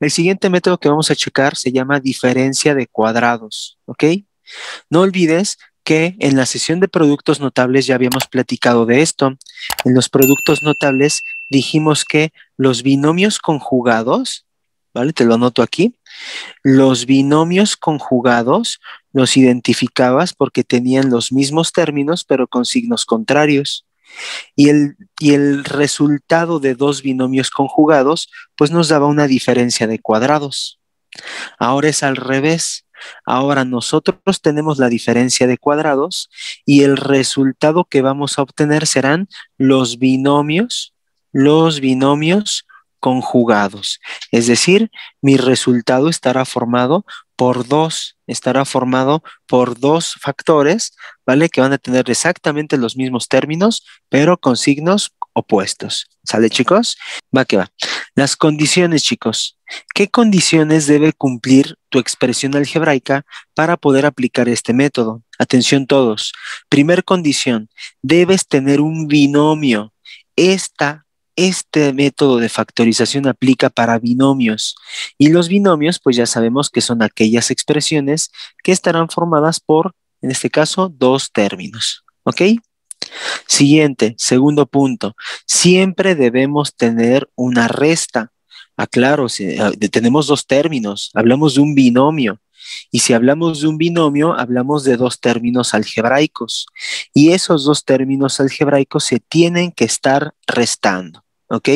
El siguiente método que vamos a checar se llama diferencia de cuadrados, ¿ok? No olvides que en la sesión de productos notables ya habíamos platicado de esto. En los productos notables dijimos que los binomios conjugados, ¿vale? Te lo anoto aquí. Los binomios conjugados los identificabas porque tenían los mismos términos pero con signos contrarios. Y el, el resultado de dos binomios conjugados, pues nos daba una diferencia de cuadrados. Ahora es al revés. Ahora nosotros tenemos la diferencia de cuadrados y el resultado que vamos a obtener serán los binomios, los binomios conjugados. Es decir, mi resultado estará formado por dos, estará formado por dos factores, ¿vale? Que van a tener exactamente los mismos términos, pero con signos opuestos. ¿Sale, chicos? Va que va. Las condiciones, chicos. ¿Qué condiciones debe cumplir tu expresión algebraica para poder aplicar este método? Atención todos. Primer condición, debes tener un binomio. Esta este método de factorización aplica para binomios y los binomios pues ya sabemos que son aquellas expresiones que estarán formadas por, en este caso, dos términos. ¿Ok? Siguiente, segundo punto, siempre debemos tener una resta. Aclaro, ah, ah, tenemos dos términos, hablamos de un binomio. Y si hablamos de un binomio, hablamos de dos términos algebraicos. Y esos dos términos algebraicos se tienen que estar restando. ¿ok?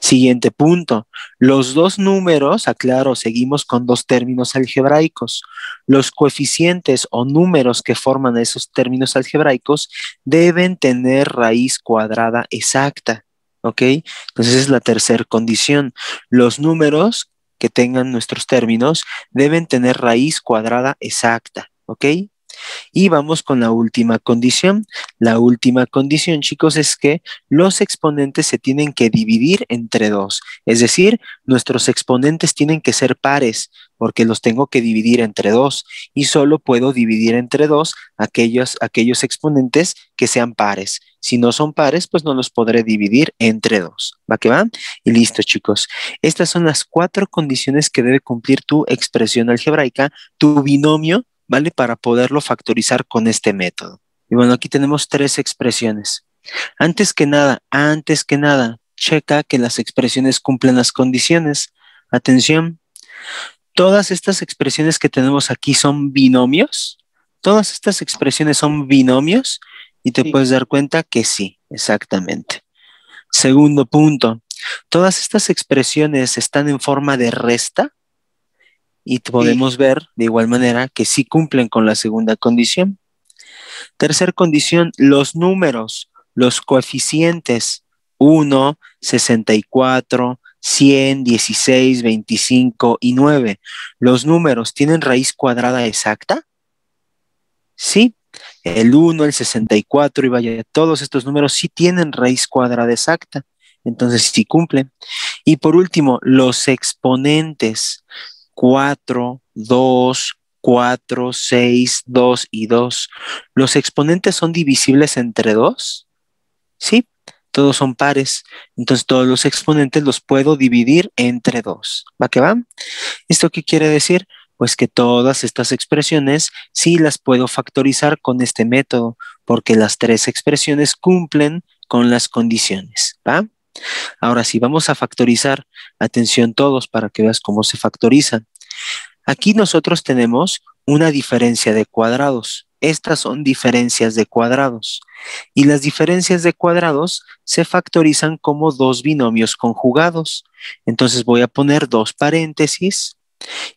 Siguiente punto. Los dos números, aclaro, seguimos con dos términos algebraicos. Los coeficientes o números que forman esos términos algebraicos deben tener raíz cuadrada exacta. ¿Ok? Entonces es la tercera condición. Los números que tengan nuestros términos deben tener raíz cuadrada exacta. ¿Ok? Y vamos con la última condición. La última condición, chicos, es que los exponentes se tienen que dividir entre dos. Es decir, nuestros exponentes tienen que ser pares porque los tengo que dividir entre dos y solo puedo dividir entre dos aquellos, aquellos exponentes que sean pares. Si no son pares, pues no los podré dividir entre dos. ¿Va que va? Y listo, chicos. Estas son las cuatro condiciones que debe cumplir tu expresión algebraica, tu binomio ¿vale? Para poderlo factorizar con este método. Y bueno, aquí tenemos tres expresiones. Antes que nada, antes que nada, checa que las expresiones cumplen las condiciones. Atención, todas estas expresiones que tenemos aquí son binomios. Todas estas expresiones son binomios y te puedes dar cuenta que sí, exactamente. Segundo punto, todas estas expresiones están en forma de resta y podemos ver de igual manera que sí cumplen con la segunda condición. Tercer condición, los números, los coeficientes 1, 64, 100, 16, 25 y 9. ¿Los números tienen raíz cuadrada exacta? Sí. El 1, el 64 y vaya, todos estos números sí tienen raíz cuadrada exacta. Entonces sí cumplen. Y por último, los exponentes. 4, 2, 4, 6, 2 y 2. ¿Los exponentes son divisibles entre 2? Sí, todos son pares. Entonces todos los exponentes los puedo dividir entre dos. ¿Va que va? ¿Esto qué quiere decir? Pues que todas estas expresiones sí las puedo factorizar con este método, porque las tres expresiones cumplen con las condiciones. ¿Va? Ahora, sí, vamos a factorizar, atención todos para que veas cómo se factoriza. Aquí nosotros tenemos una diferencia de cuadrados. Estas son diferencias de cuadrados. Y las diferencias de cuadrados se factorizan como dos binomios conjugados. Entonces voy a poner dos paréntesis.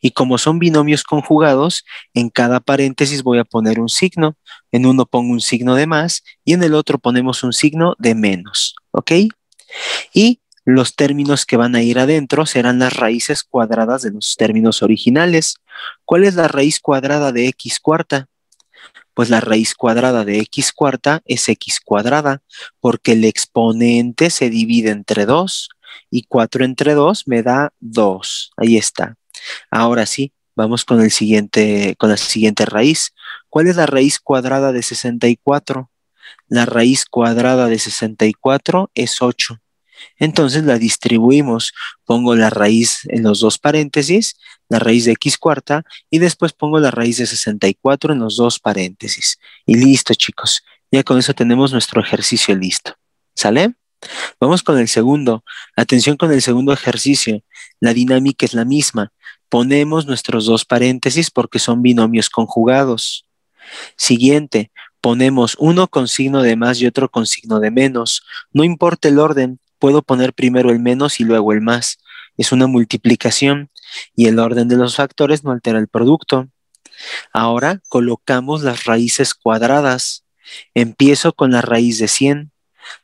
Y como son binomios conjugados, en cada paréntesis voy a poner un signo. En uno pongo un signo de más y en el otro ponemos un signo de menos. ¿Ok? y los términos que van a ir adentro serán las raíces cuadradas de los términos originales. ¿Cuál es la raíz cuadrada de x cuarta? Pues la raíz cuadrada de x cuarta es x cuadrada, porque el exponente se divide entre 2 y 4 entre 2 me da 2. Ahí está. Ahora sí, vamos con, el siguiente, con la siguiente raíz. ¿Cuál es la raíz cuadrada de 64? La raíz cuadrada de 64 es 8. Entonces la distribuimos, pongo la raíz en los dos paréntesis, la raíz de x cuarta, y después pongo la raíz de 64 en los dos paréntesis. Y listo, chicos. Ya con eso tenemos nuestro ejercicio listo. ¿Sale? Vamos con el segundo. Atención con el segundo ejercicio. La dinámica es la misma. Ponemos nuestros dos paréntesis porque son binomios conjugados. Siguiente, ponemos uno con signo de más y otro con signo de menos. No importa el orden, puedo poner primero el menos y luego el más. Es una multiplicación y el orden de los factores no altera el producto. Ahora colocamos las raíces cuadradas. Empiezo con la raíz de 100.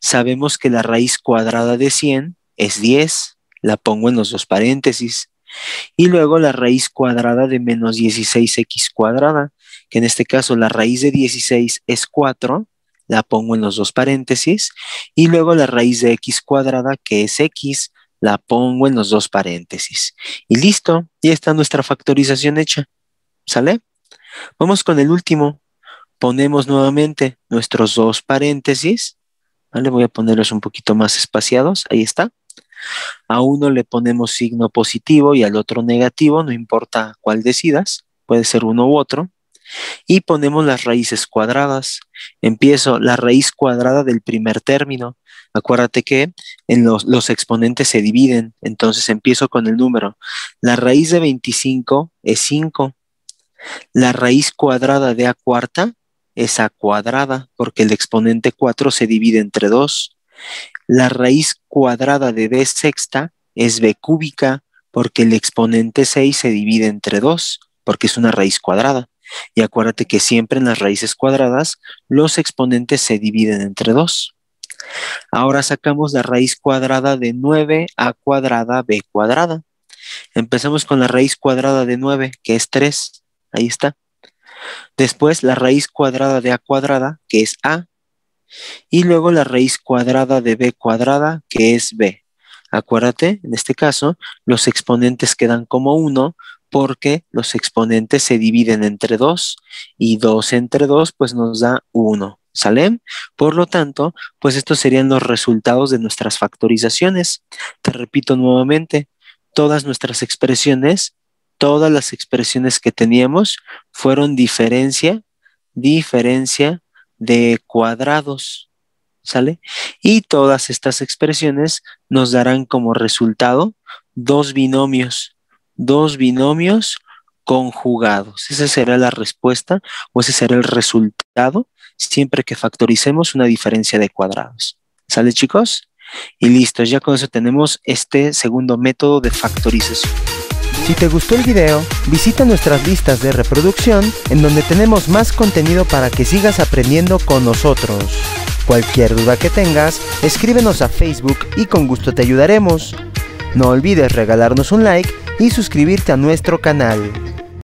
Sabemos que la raíz cuadrada de 100 es 10. La pongo en los dos paréntesis. Y luego la raíz cuadrada de menos 16x cuadrada que en este caso la raíz de 16 es 4, la pongo en los dos paréntesis, y luego la raíz de x cuadrada, que es x, la pongo en los dos paréntesis. Y listo, ya está nuestra factorización hecha. ¿Sale? Vamos con el último. Ponemos nuevamente nuestros dos paréntesis. ¿Vale? Voy a ponerlos un poquito más espaciados. Ahí está. A uno le ponemos signo positivo y al otro negativo, no importa cuál decidas, puede ser uno u otro y ponemos las raíces cuadradas. Empiezo la raíz cuadrada del primer término. Acuérdate que en los, los, exponentes se dividen, entonces empiezo con el número. La raíz de 25 es 5. La raíz cuadrada de a cuarta es a cuadrada, porque el exponente 4 se divide entre 2. La raíz cuadrada de b sexta es b cúbica, porque el exponente 6 se divide entre 2, porque es una raíz cuadrada. Y acuérdate que siempre en las raíces cuadradas los exponentes se dividen entre 2. Ahora sacamos la raíz cuadrada de 9a cuadrada b cuadrada. Empezamos con la raíz cuadrada de 9, que es 3. Ahí está. Después la raíz cuadrada de a cuadrada, que es a. Y luego la raíz cuadrada de b cuadrada, que es b. Acuérdate, en este caso, los exponentes quedan como 1 porque los exponentes se dividen entre 2 y 2 entre 2 pues nos da 1, ¿sale? Por lo tanto, pues estos serían los resultados de nuestras factorizaciones. Te repito nuevamente, todas nuestras expresiones, todas las expresiones que teníamos fueron diferencia, diferencia de cuadrados, ¿sale? Y todas estas expresiones nos darán como resultado dos binomios dos binomios conjugados. Esa será la respuesta o ese será el resultado siempre que factoricemos una diferencia de cuadrados. ¿Sale chicos? Y listo, ya con eso tenemos este segundo método de factorización. Si te gustó el video, visita nuestras listas de reproducción en donde tenemos más contenido para que sigas aprendiendo con nosotros. Cualquier duda que tengas, escríbenos a Facebook y con gusto te ayudaremos. No olvides regalarnos un like y suscribirte a nuestro canal.